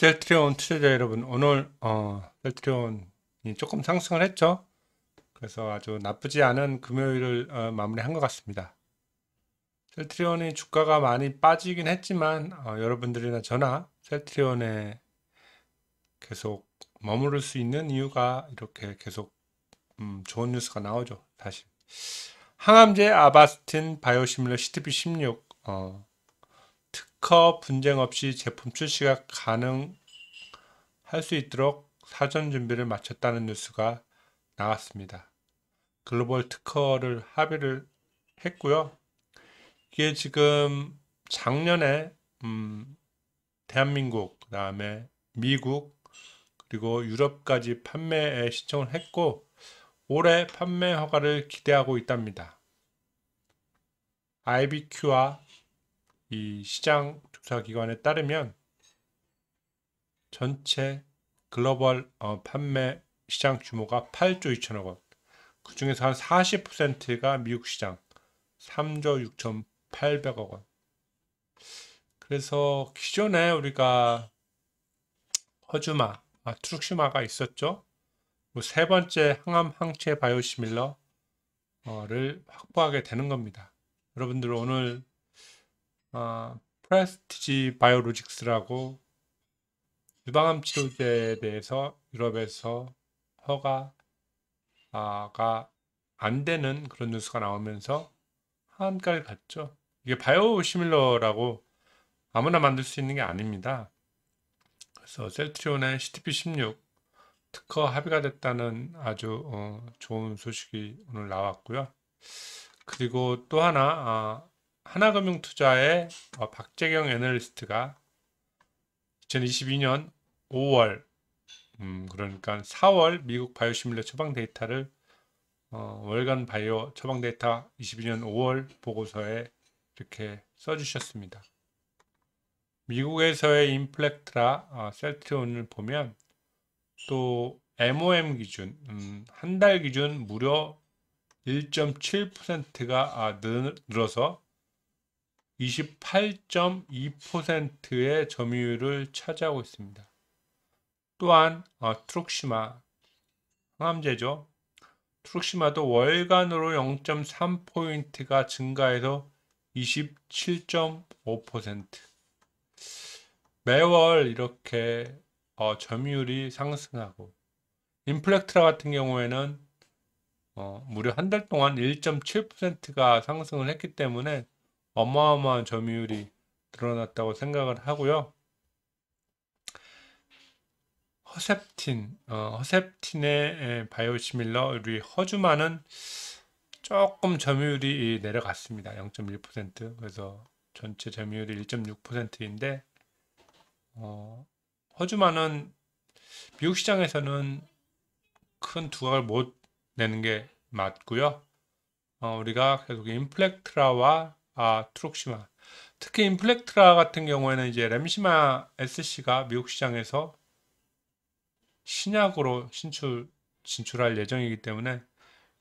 셀트리온 투자자 여러분 오늘 어, 셀트리온이 조금 상승을 했죠 그래서 아주 나쁘지 않은 금요일을 어, 마무리한 것 같습니다 셀트리온이 주가가 많이 빠지긴 했지만 어, 여러분들이나 저나 셀트리온에 계속 머무를 수 있는 이유가 이렇게 계속 음, 좋은 뉴스가 나오죠 사실 항암제 아바스틴 바이오시밀러 CTP16 어, 특허 분쟁 없이 제품 출시가 가능할 수 있도록 사전 준비를 마쳤다는 뉴스가 나왔습니다. 글로벌 특허를 합의를 했고요. 이게 지금 작년에 음, 대한민국, 그다음에 미국 그리고 유럽까지 판매에 신청을 했고 올해 판매 허가를 기대하고 있답니다. IBQ와 이 시장 조사 기관에 따르면 전체 글로벌 어, 판매 시장 규모가 8조 2천억 원. 그 중에서 한 40%가 미국 시장 3조 6,800억 원. 그래서 기존에 우리가 허주마, 아, 트룩슈마가 있었죠. 뭐 세 번째 항암 항체 바이오시밀러를 확보하게 되는 겁니다. 여러분들 오늘 어, 프레스티지 바이오로직스라고 유방암 치료제에 대해서 유럽에서 허가가 아, 안 되는 그런 뉴스가 나오면서 한가를 갔죠. 이게 바이오 시밀러라고 아무나 만들 수 있는 게 아닙니다. 그래서 셀트리온의 CTP16 특허 합의가 됐다는 아주 어, 좋은 소식이 오늘 나왔고요. 그리고 또 하나 아, 하나금융투자의 어, 박재경 애널리스트가 2022년 5월 음, 그러니까 4월 미국 바이오 시뮬러 처방 데이터를 어, 월간 바이오 처방 데이터 22년 5월 보고서에 이렇게 써주셨습니다. 미국에서의 인플렉트라 어, 셀트온을 보면 또 MOM 기준 음, 한 달 기준 무려 1.7%가 아, 늘어서 28.2%의 점유율을 차지하고 있습니다. 또한 어, 트룩시마 항암제죠. 트룩시마도 월간으로 0.3포인트가 증가해서 27.5% 매월 이렇게 어, 점유율이 상승하고 인플렉트라 같은 경우에는 어, 무려 한 달 동안 1.7%가 상승을 했기 때문에 어마어마한 점유율이 늘어났다고 생각을 하고요. 허셉틴, 어, 허셉틴의 바이오시밀러 우리 허주만은 조금 점유율이 내려갔습니다. 0.1% 그래서 전체 점유율이 1.6%인데 어, 허주만은 미국 시장에서는 큰 두각을 못 내는 게 맞고요. 어, 우리가 계속 인플렉트라와 아, 트룩시마. 특히 인플렉트라 같은 경우에는 이제 램시마 SC가 미국 시장에서 신약으로 신출 진출할 예정이기 때문에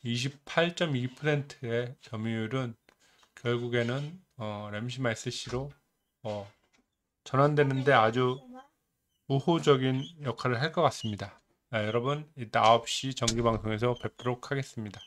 28.2%의 점유율은 결국에는 어, 램시마 SC로 어, 전환되는데 아주 우호적인 역할을 할 것 같습니다. 아, 여러분 이따 9시 정기방송에서 뵙도록 하겠습니다.